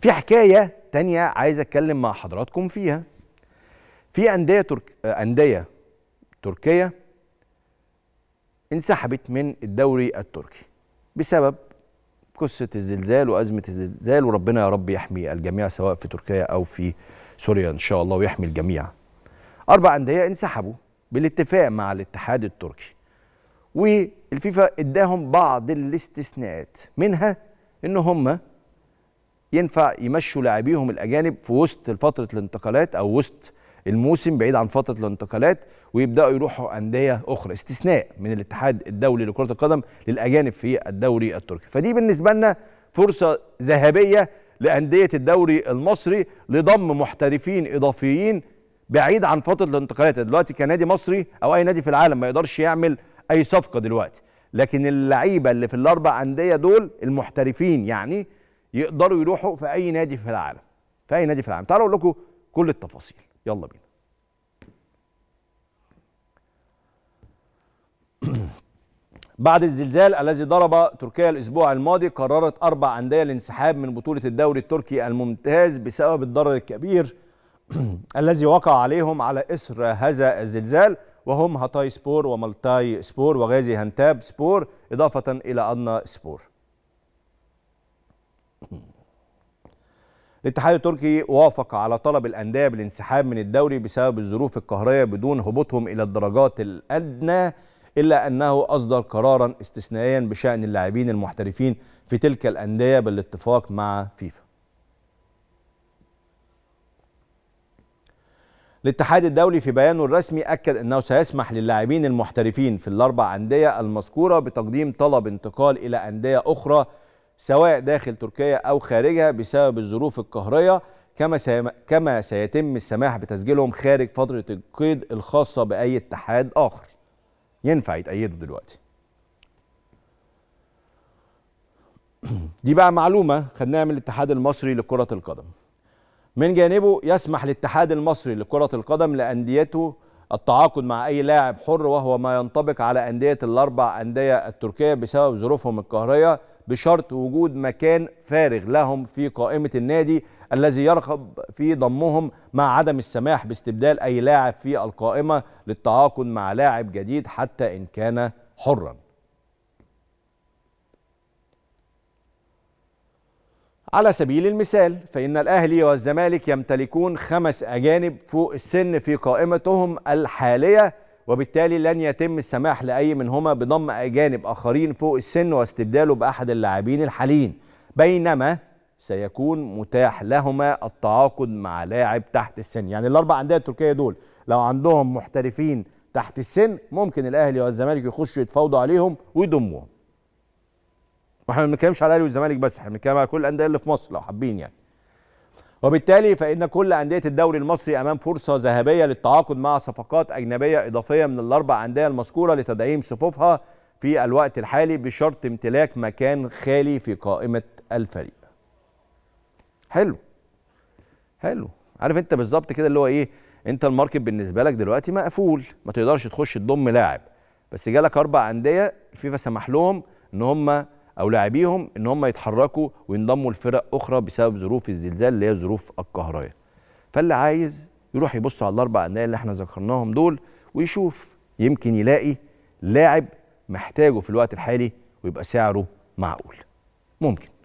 في حكايه تانية عايز اتكلم مع حضراتكم فيها في انديه ترك انديه تركيه انسحبت من الدوري التركي بسبب قصه الزلزال وازمه الزلزال وربنا يا رب يحمي الجميع سواء في تركيا او في سوريا ان شاء الله ويحمي الجميع اربع انديه انسحبوا بالاتفاق مع الاتحاد التركي والفيفا اداهم بعض الاستثناءات منها ان هم ينفع يمشوا لاعبيهم الاجانب في وسط فتره الانتقالات او وسط الموسم بعيد عن فتره الانتقالات ويبداوا يروحوا انديه اخرى استثناء من الاتحاد الدولي لكره القدم للاجانب في الدوري التركي فدي بالنسبه لنا فرصه ذهبيه لانديه الدوري المصري لضم محترفين اضافيين بعيد عن فتره الانتقالات دلوقتي كنادي مصري او اي نادي في العالم ما يقدرش يعمل اي صفقه دلوقتي لكن اللعيبه اللي في الاربع انديه دول المحترفين يعني يقدروا يروحوا في اي نادي في العالم في اي نادي في العالم تعالوا اقول لكم كل التفاصيل يلا بينا بعد الزلزال الذي ضرب تركيا الاسبوع الماضي قررت اربع انديه الانسحاب من بطوله الدوري التركي الممتاز بسبب الضرر الكبير الذي وقع عليهم على اثر هذا الزلزال وهم هاتاي سبور وملتاي سبور وغازي هنتاب سبور اضافه الى ادنا سبور الاتحاد التركي وافق على طلب الأندية بالانسحاب من الدوري بسبب الظروف القهرية بدون هبوطهم إلى الدرجات الأدنى إلا أنه أصدر قرارا استثنائيا بشأن اللاعبين المحترفين في تلك الأندية بالاتفاق مع فيفا الاتحاد الدولي في بيانه الرسمي أكد أنه سيسمح للاعبين المحترفين في الأربع أندية المذكورة بتقديم طلب انتقال إلى أندية أخرى سواء داخل تركيا أو خارجها بسبب الظروف القهرية كما كما سيتم السماح بتسجيلهم خارج فترة القيد الخاصة بأي اتحاد آخر. ينفع يتأيدوا دلوقتي. دي بقى معلومة خدناها من الاتحاد المصري لكرة القدم. من جانبه يسمح الاتحاد المصري لكرة القدم لأنديته التعاقد مع أي لاعب حر وهو ما ينطبق على أندية الأربع أندية التركية بسبب ظروفهم القهرية بشرط وجود مكان فارغ لهم في قائمة النادي الذي يرغب في ضمهم مع عدم السماح باستبدال أي لاعب في القائمة للتعاقد مع لاعب جديد حتى إن كان حرا على سبيل المثال فإن الأهلي والزمالك يمتلكون خمس أجانب فوق السن في قائمتهم الحالية وبالتالي لن يتم السماح لأي منهما بضم أجانب آخرين فوق السن واستبداله بأحد اللاعبين الحاليين بينما سيكون متاح لهما التعاقد مع لاعب تحت السن يعني الأربع أندية التركية دول لو عندهم محترفين تحت السن ممكن الأهلي والزمالك يخشوا يتفاوضوا عليهم ويضموهم واحنا ما بنتكلمش على الاهلي والزمالك بس احنا بنتكلم على كل الانديه اللي في مصر لو حابين يعني وبالتالي فإن كل أندية الدوري المصري أمام فرصة ذهبية للتعاقد مع صفقات أجنبية إضافية من الأربع أندية المذكورة لتدعيم صفوفها في الوقت الحالي بشرط امتلاك مكان خالي في قائمة الفريق حلو حلو عارف انت بالظبط كده اللي هو ايه انت الماركت بالنسبه لك دلوقتي مقفول ما تقدرش تخش تضم لاعب بس جالك اربع انديه الفيفا سمح لهم ان هم او لاعبيهم ان هم يتحركوا وينضموا لفرق اخرى بسبب ظروف الزلزال اللي هي ظروف القهريه فاللي عايز يروح يبص على الاربع انديه اللي احنا ذكرناهم دول ويشوف يمكن يلاقي لاعب محتاجه في الوقت الحالي ويبقى سعره معقول ممكن